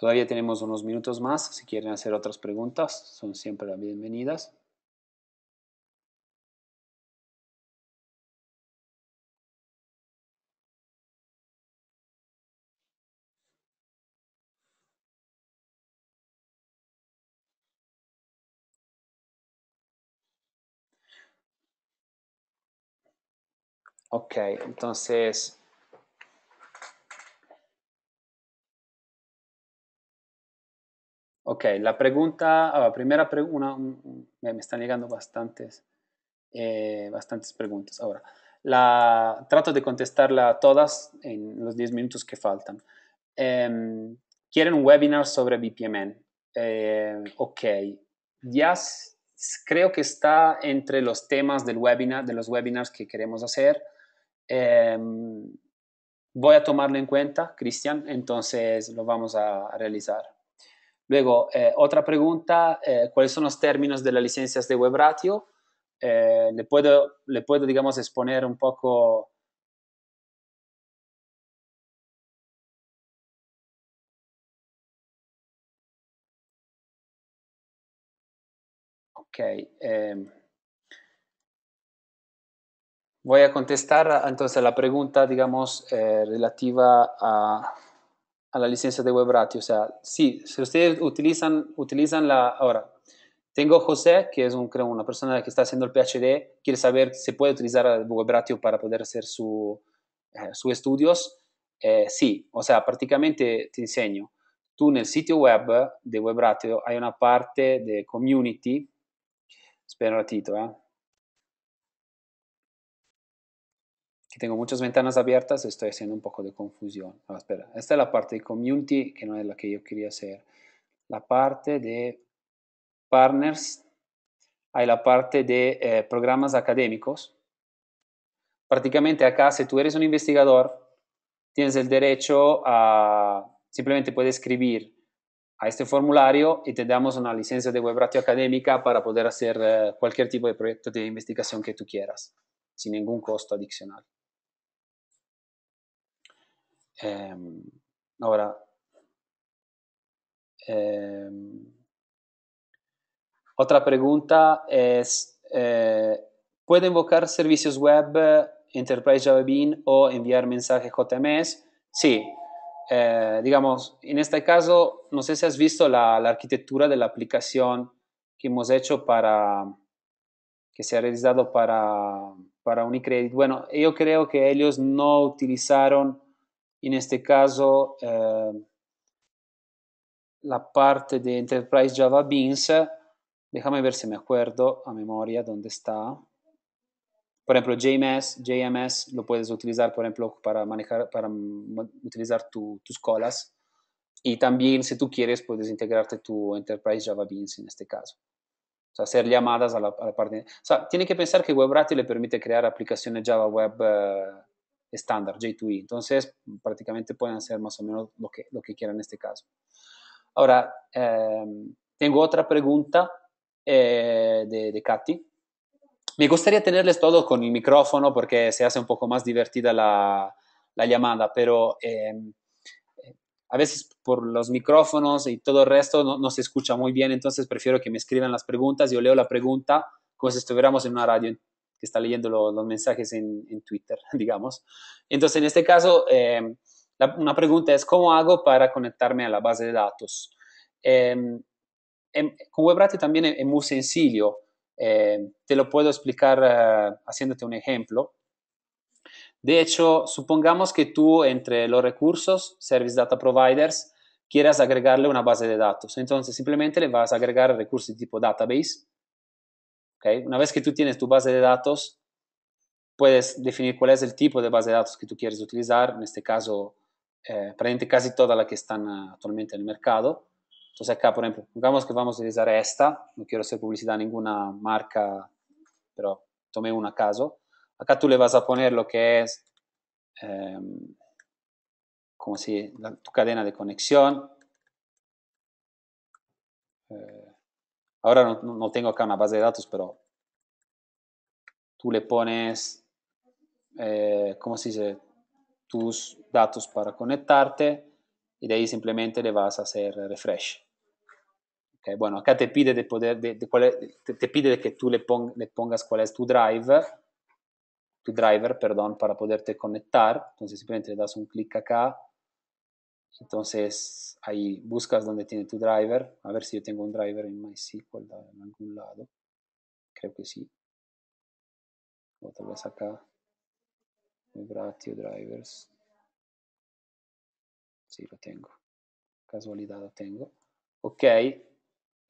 Todavía tenemos unos minutos más. Si quieren hacer otras preguntas, son siempre las bienvenidas. Ok, entonces Ok, la pregunta, la ah, primera pregunta, me están llegando bastantes, eh, bastantes preguntas. Ahora, la, trato de contestarla todas en los 10 minutos que faltan. Em, ¿Quieren un webinar sobre BPMN? Em, ok, ya creo que está entre los temas del webinar, de los webinars que queremos hacer. Em, voy a tomarlo en cuenta, Cristian, entonces lo vamos a realizar. Luego, eh, otra pregunta, eh, ¿cuáles son los términos de las licencias de WebRatio? Eh, le, puedo, le digamos, exponer un poco... Ok. Em, voy a contestar entonces la pregunta, digamos, relativa a a la licencia de WebRati. O sea, sí, si ustedes utilizan, utilizan la... Ahora, tengo José, que es un, creo, una persona que está haciendo el PhD, quiere saber si puede utilizar WebRatio para poder hacer eh, sus eh, su estudios. Eh, sí, o sea, prácticamente te enseño. Tú en el sitio web de WebRati hay una parte de community, espera un ratito, ¿eh? que tengo muchas ventanas abiertas, estoy haciendo un poco de confusión. espera, esta es la parte de community, que no es la que yo quería hacer. La parte de partners, hay la parte de eh, programas académicos. Prácticamente acá, si tú eres un investigador, tienes el derecho a, simplemente puedes escribir a este formulario y te damos una licencia de web WebRatio académica para poder hacer eh, cualquier tipo de proyecto de investigación que tú quieras, sin ningún costo adicional. Em, ahora, em, otra pregunta es, eh, ¿puede invocar servicios web Enterprise Java Bean o enviar mensajes JMS? Sí. Eh, digamos, en este caso, no sé si has visto la, la arquitectura de la aplicación que hemos hecho para, que se ha realizado para, para Unicredit. Bueno, yo creo que ellos no utilizaron en este caso, eh, la parte de Enterprise Java Beans, déjame ver si me acuerdo a memoria dónde está. Por ejemplo, JMS, JMS lo puedes utilizar, por ejemplo, para manejar, para utilizar tu, tus colas. Y también, si tú quieres, puedes integrarte tu Enterprise Java Beans en este caso. O sea, hacer llamadas a la, parte. O sea, tiene que pensar que WebRat le permite crear aplicaciones Java Web eh, estándar, J2E. Entonces, prácticamente pueden hacer más o menos lo que, lo que quieran en este caso. Ahora, em, tengo otra pregunta eh, de, de Katy. Me gustaría tenerles todo con el micrófono porque se hace un poco más divertida la, llamada, pero em, a veces por los micrófonos y todo el resto no, se escucha muy bien, entonces prefiero que me escriban las preguntas, yo leo la pregunta como si estuviéramos en una radio que está leyendo los mensajes en, Twitter, (laughs) digamos. Entonces, en este caso, em, una pregunta es, ¿cómo hago para conectarme a la base de datos? Em, con WebRate también es, muy sencillo. Em, te lo puedo explicar eh, haciéndote un ejemplo. De hecho, supongamos que tú entre los recursos, Service Data Providers, quieras agregarle una base de datos. Entonces, simplemente le vas a agregar recursos de tipo database, una vez que tú tienes tu base de datos, puedes definir cuál es el tipo de base de datos que tú quieres utilizar, en este caso, eh, prácticamente casi todas las que están actualmente en el mercado. Entonces acá, por ejemplo, digamos que vamos a utilizar esta, no quiero hacer publicidad a ninguna marca, pero tomé a caso. Acá tú le vas a poner lo que es, em, como si, tu cadena de conexión. Eh, Ahora no, no tengo acá una base de datos, pero tú le pones, eh, ¿cómo se dice? Tus datos para conectarte y de ahí simplemente le vas a hacer refresh. Okay, bueno, acá te pide, de poder, de, de cuál es, te, te, pide que tú le, pong, le, pongas cuál es tu drive, tu driver, perdón, para poderte conectar. Entonces simplemente le das un clic acá Entonces ahí buscas donde tiene tu driver. A ver si yo tengo un driver en MySQL en algún lado. Creo que sí. Otra vez acá. Vibratio drivers. Sí, lo tengo. Casualidad lo tengo. Ok.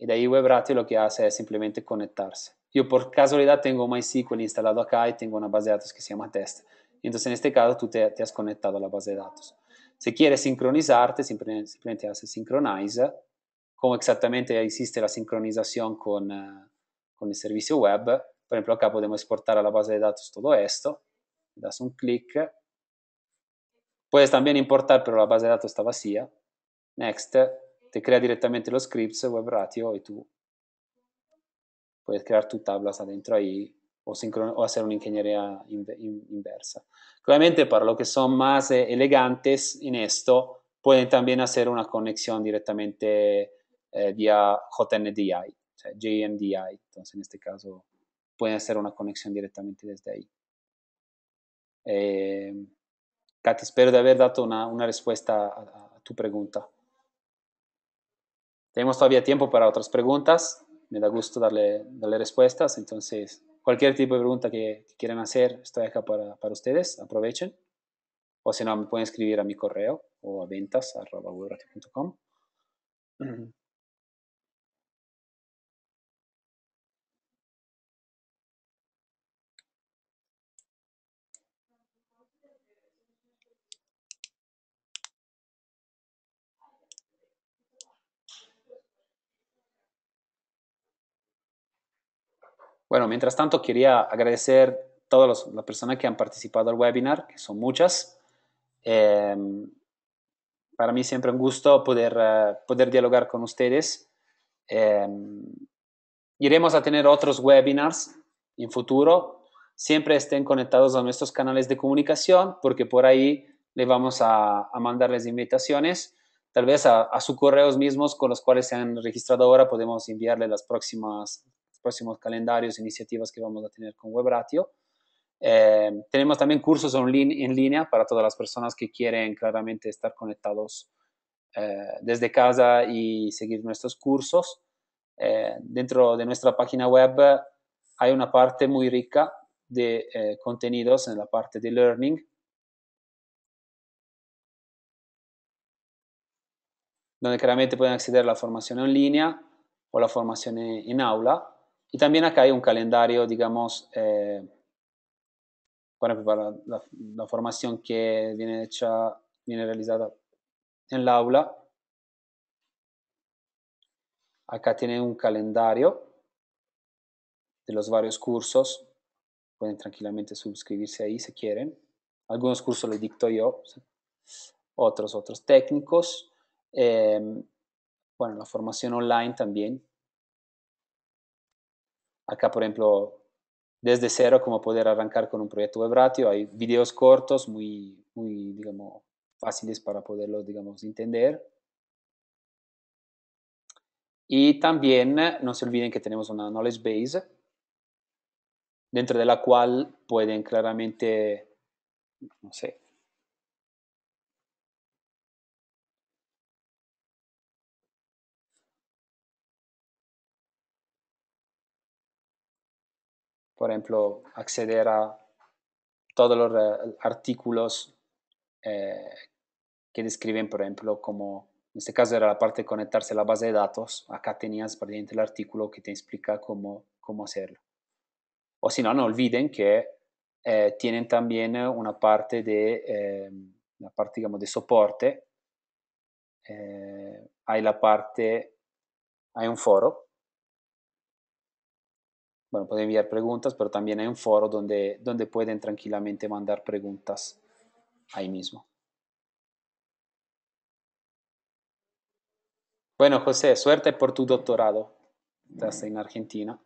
Y de ahí WebRatio lo que hace es simplemente conectarse. Yo por casualidad tengo MySQL instalado acá y tengo una base de datos que se llama test. Entonces en este caso tú te has conectado a la base de datos. Se quieres sincronizarte, simplemente hace sincronize, como exactamente existe la sincronización con, con el servicio web. Por ejemplo, acá podemos exportar a la base de datos todo esto. Das un clic. Puedes también importar, pero la base de datos está vacía. Next, te crea directamente lo scripts web ratio y tú puedes crear tu tabla, está dentro ahí, o, hacer una ingeniería inversa. Claramente para los que son más eh, elegantes en esto, pueden también hacer una conexión directamente eh, vía JNDI, o JNDI. Entonces, en este caso, pueden hacer una conexión directamente desde ahí. Eh, espero de haber dado una, respuesta a tu pregunta. Tenemos todavía tiempo para otras preguntas me da gusto darle, darle respuestas. Entonces, cualquier tipo de pregunta que, quieran hacer, estoy acá para, para ustedes, aprovechen. O si no, me pueden escribir a mi correo o a ventas.com. (clears throat) Bueno, mientras tanto, quería agradecer a todas las personas que han participado al webinar, que son muchas. Em, para mí siempre un gusto poder, eh, poder dialogar con ustedes. Em, iremos a tener otros webinars en futuro. Siempre estén conectados a nuestros canales de comunicación porque por ahí les vamos a, a mandarles invitaciones. Tal vez a, a, sus correos mismos con los cuales se han registrado ahora podemos enviarles las próximas próximos calendarios, iniciativas que vamos a tener con WebRatio. Eh, tenemos también cursos online, en línea para todas las personas que quieren claramente estar conectados eh, desde casa y seguir nuestros cursos. Eh, dentro de nuestra página web hay una parte muy rica de contenidos en la parte de learning, donde claramente pueden acceder a la formación en línea o la formación en aula y también acá hay un calendario, digamos, eh, para la, formación que viene viene realizada en la aula. Acá tiene un calendario de los varios cursos. Pueden tranquilamente suscribirse ahí si quieren. Algunos cursos los dicto yo, otros, otros técnicos. Eh, bueno, la formación online también, acá, por ejemplo, desde cero, como poder arrancar con un proyecto web ratio. Hay videos cortos, muy, muy digamos, fáciles para poderlos, digamos, entender. Y también eh, no se olviden que tenemos una knowledge base dentro de la cual pueden claramente, no sé, por ejemplo, acceder a todos los artículos eh, que describen, por ejemplo, como en este caso era la parte de conectarse a la base de datos, acá tenías el artículo que te explica cómo, cómo hacerlo. O si no, no olviden que eh, tienen también eh, una parte de, una parte, digamos, de soporte, hay la parte, hay un foro bueno, pueden enviar preguntas, pero también hay un foro donde, donde pueden tranquilamente mandar preguntas ahí mismo. Bueno, José, suerte por tu doctorado. Estás en Argentina.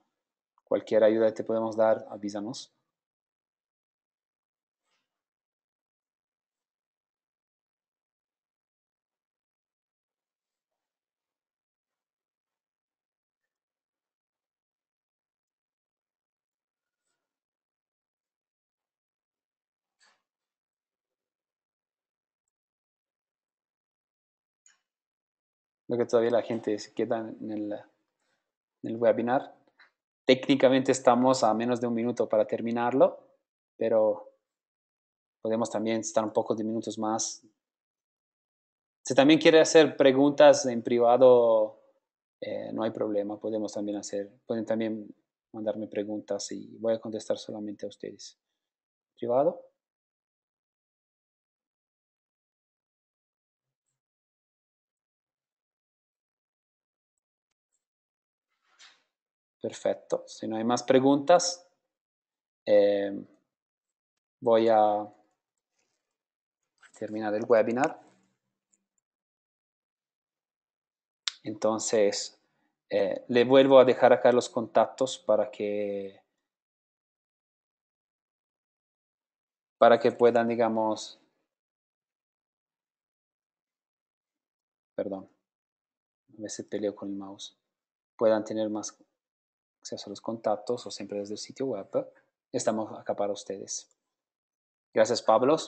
Cualquier ayuda que te podemos dar, avísanos. lo que todavía la gente se queda en el, webinar. Técnicamente estamos a menos de un minuto para terminarlo, pero podemos también estar un poco de minutos más. Si también quiere hacer preguntas en privado, eh, no hay problema, podemos también hacer, pueden también mandarme preguntas y voy a contestar solamente a ustedes. ¿Privado? Perfecto. Si no hay más preguntas, eh, voy a terminar el webinar. Entonces, eh, le vuelvo a dejar acá los contactos para que para que puedan, digamos, perdón, a veces peleo con el mouse, puedan tener más acceso a los contactos o siempre desde el sitio web, ¿eh? estamos acá para ustedes. Gracias, Pablo.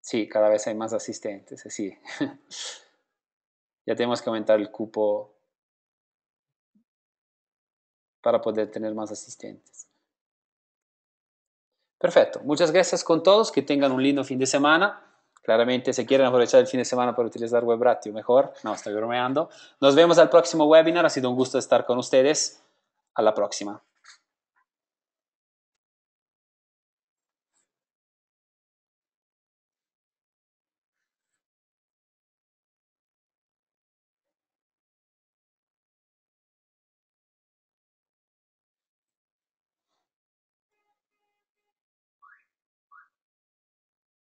Sí, cada vez hay más asistentes, así. Eh, (laughs) ya tenemos que aumentar el cupo para poder tener más asistentes. Perfecto. Muchas gracias con todos. Que tengan un lindo fin de semana. Claramente, si quieren aprovechar el fin de semana para utilizar WebRatio, mejor. No, estoy bromeando. Nos vemos al próximo webinar. Ha sido un gusto estar con ustedes. A la próxima.